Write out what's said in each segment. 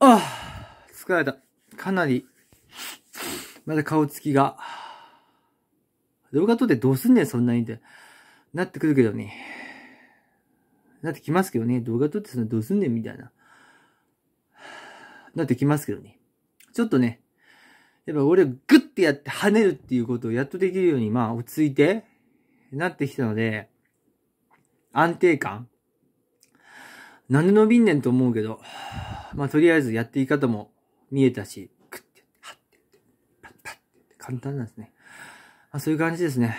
ああ、疲れた。かなり、まだ顔つきが。動画撮ってどうすんねん、そんなにって。なってくるけどね。なってきますけどね。動画撮ってそんなどうすんねん、みたいな。なってきますけどね。ちょっとね、やっぱ俺をグッてやって跳ねるっていうことをやっとできるように、まあ、落ち着いて、なってきたので、安定感なんで伸びんねんと思うけど。まあ、とりあえずやっていい方も見えたし、クッて、ハッて、パッパッて、簡単なんですね。まあ、そういう感じですね。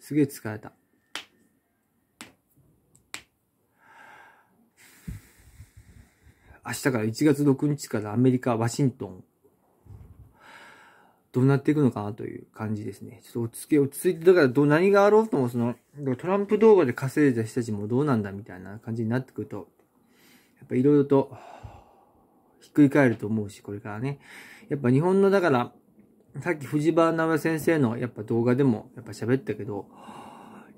すげえ疲れた。明日から1月6日からアメリカ、ワシントン、どうなっていくのかなという感じですね。ちょっと落ち着け、落ち着いて、だからど、何があろうとも、その、トランプ動画で稼いだ人たちもどうなんだみたいな感じになってくると、やっぱいろいろと、ひっくり返ると思うし、これからね。やっぱ日本の、だから、さっき藤原直哉先生のやっぱ動画でもやっぱ喋ったけど、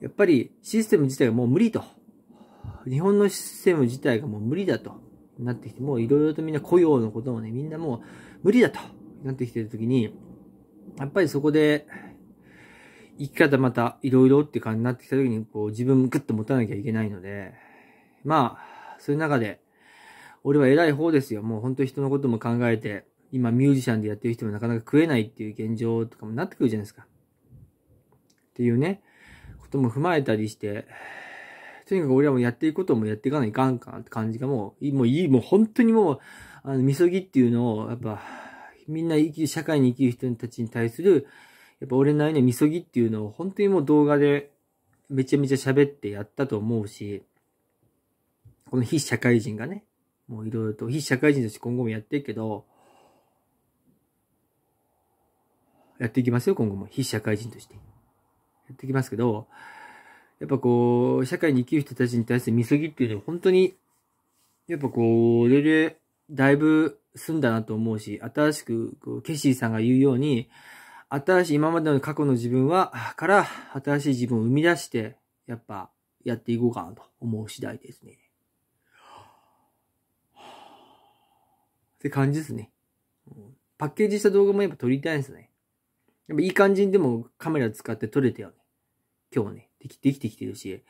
やっぱりシステム自体がもう無理と。日本のシステム自体がもう無理だとなってきて、もういろいろとみんな雇用のこともね、みんなもう無理だとなってきてるときに、やっぱりそこで、生き方またいろいろって感じになってきたときに、こう自分もグッと持たなきゃいけないので、まあ、そういう中で、俺は偉い方ですよ。もう本当に人のことも考えて、今ミュージシャンでやってる人もなかなか食えないっていう現状とかもなってくるじゃないですか。っていうね、ことも踏まえたりして、とにかく俺はもうやっていくこともやっていかないかんかんって感じがもう、もういい、もう本当にもう、あの、みそぎっていうのを、やっぱ、みんな生きる、社会に生きる人たちに対する、やっぱ俺なりのみそぎっていうのを本当にもう動画でめちゃめちゃ喋ってやったと思うし、この非社会人がね、もういろいろと非社会人として今後もやっていくけど、やっていきますよ、今後も。非社会人として。やっていきますけど、やっぱこう、社会に生きる人たちに対する見過ぎっていうのは本当に、やっぱこう、だいぶ済んだなと思うし、新しく、こうケシーさんが言うように、新しい、今までの過去の自分は、から、新しい自分を生み出して、やっぱ、やっていこうかなと思う次第ですね。って感じですね。パッケージした動画もやっぱ撮りたいですね。やっぱいい感じにでもカメラ使って撮れたよね。今日ね、できできてきてるし、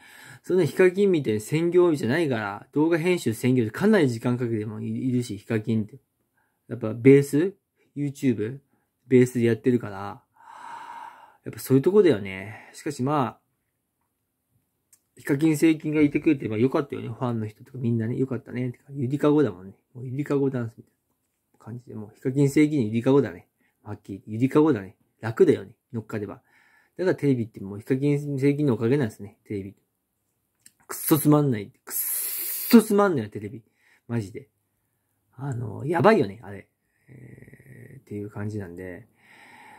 そんなヒカキンみたいに専業じゃないから、動画編集専業でかなり時間かけてもいるし、ヒカキンって。やっぱベース ?YouTube? ベースでやってるから、やっぱそういうとこだよね。しかしまあ、ヒカキン製金がいてくれて、ればよかったよね。ファンの人とかみんなね、よかったね。てかゆりかごだもんね。ゆりかごダンスみたいな。感じで、もう、ヒカキン正義にゆりかごだね。はっきり、ゆりかごだね。楽だよね。乗っかれば。だからテレビってもうヒカキン正義のおかげなんですね。テレビ。くっそつまんない。くっそつまんないよ、テレビ。マジで。あの、やばいよね、あれ。えー、っていう感じなんで。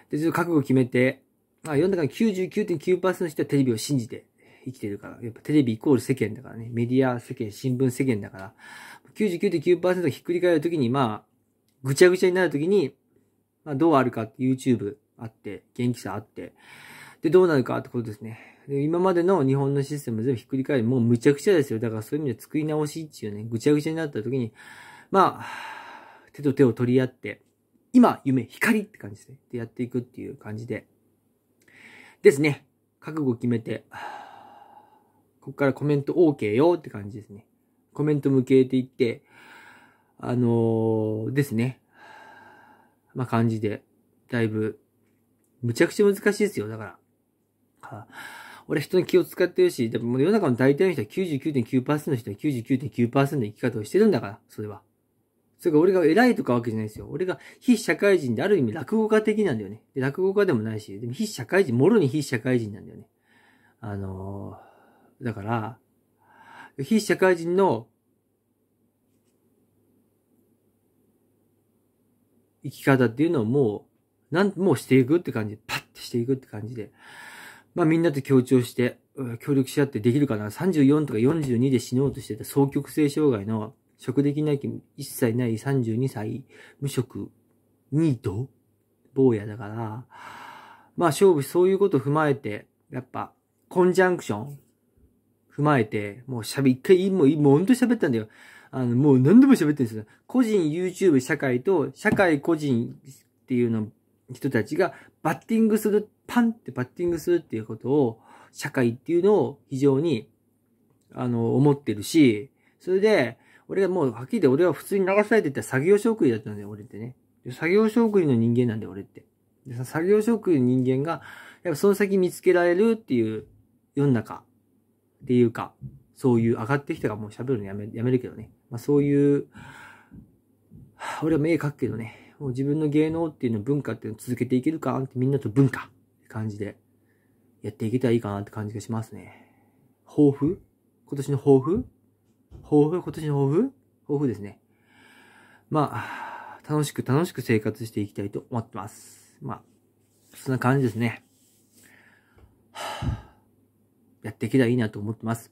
で、ちょっと覚悟決めて、あ、世の中の99.9%の人はテレビを信じて生きてるから。やっぱテレビイコール世間だからね。メディア世間、新聞世間だから。99.9%ひっくり返るときに、まあ、ぐちゃぐちゃになるときに、まあ、どうあるかって YouTube あって、元気さあって、で、どうなるかってことですね。で今までの日本のシステム全部ひっくり返る、もうむちゃくちゃですよ。だからそういう意味で作り直しっていうね、ぐちゃぐちゃになったときに、まあ、手と手を取り合って、今、夢、光って感じですね。で、やっていくっていう感じで。ですね。覚悟決めて、ここからコメント OK よって感じですね。コメント向けていって、あのー、ですね。まあ、感じで、だいぶ、むちゃくちゃ難しいですよ、だから。はあ、俺人に気を使ってるし、でも世の中の大体の人は99.9%の人は99.9%の生き方をしてるんだから、それは。それが俺が偉いとかわけじゃないですよ。俺が非社会人である意味落語家的なんだよね。で落語家でもないし、でも非社会人、もろに非社会人なんだよね。あのー、だから、非社会人の生き方っていうのをもう、なん、もうしていくって感じ、で、パッてしていくって感じで、まあみんなと協調して、協力し合ってできるかな。34とか42で死のうとしてた双極性障害の食的なき一切ない32歳無職ニート坊やだから、まあ勝負そういうことを踏まえて、やっぱコンジャンクション踏まえて、もう喋、一回、もう、もうほんと喋ったんだよ。あの、もう何でも喋ってるんですよ。個人、YouTube、社会と、社会、個人っていうの、人たちがバッティングする、パンってバッティングするっていうことを、社会っていうのを非常に、あの、思ってるし、それで、俺がもう、はっきり言って俺は普通に流されてた作業職員だったんだよ、俺ってね。作業職員の人間なんだよ、俺って。で作業職員の人間が、やっぱその先見つけられるっていう世の中っていうか、そういう上がってきたらもう喋るのやめやめるけどね。まあそういう、俺は目描くけどね、もう自分の芸能っていうの文化っていうのを続けていけるかってみんなと文化って感じでやっていけたらいいかなって感じがしますね。抱負今年の抱負抱負今年の抱負抱負ですね。まあ、楽しく楽しく生活していきたいと思ってます。まあ、そんな感じですね。やっていけたらいいなと思ってます。